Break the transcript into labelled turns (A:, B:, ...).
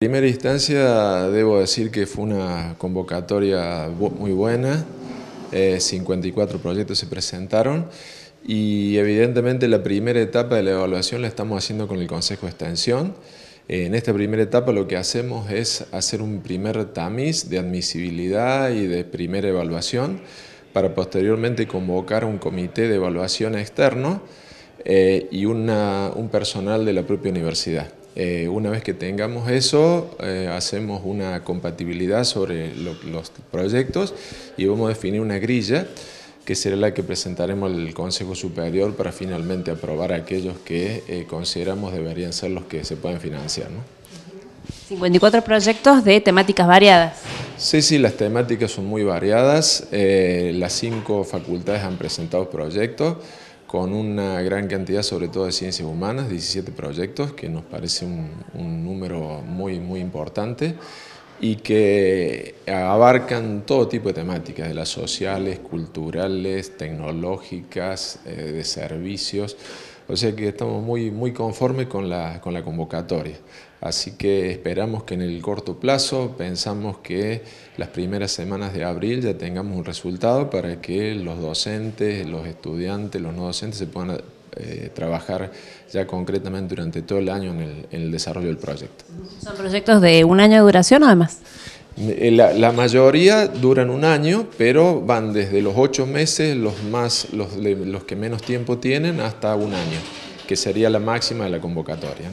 A: En primera instancia debo decir que fue una convocatoria muy buena, 54 eh, proyectos se presentaron y evidentemente la primera etapa de la evaluación la estamos haciendo con el Consejo de Extensión. Eh, en esta primera etapa lo que hacemos es hacer un primer tamiz de admisibilidad y de primera evaluación para posteriormente convocar un comité de evaluación externo eh, y un personal de la propia universidad. Eh, una vez que tengamos eso, eh, hacemos una compatibilidad sobre los proyectos y vamos a definir una grilla que será la que presentaremos al Consejo Superior para finalmente aprobar aquellos que eh, consideramos deberían ser los que se pueden financiar. ¿no?
B: 54 proyectos de temáticas variadas.
A: Sí, sí, las temáticas son muy variadas. las cinco facultades han presentado proyectos con una gran cantidad, sobre todo de ciencias humanas, 17 proyectos, que nos parece un, número muy, muy importante y que abarcan todo tipo de temáticas, de las sociales, culturales, tecnológicas, eh, de servicios. O sea que estamos muy, muy conformes con la, con la convocatoria. Así que esperamos que en el corto plazo, pensamos que las primeras semanas de abril ya tengamos un resultado para que los docentes, los estudiantes, los no docentes se puedan eh, trabajar ya concretamente durante todo el año en el, en el desarrollo del proyecto.
B: ¿Son proyectos de un año de duración además?
A: Eh, la, mayoría duran un año, pero van desde los ocho meses, los, más, los, los que menos tiempo tienen, hasta un año, que sería la máxima de la convocatoria.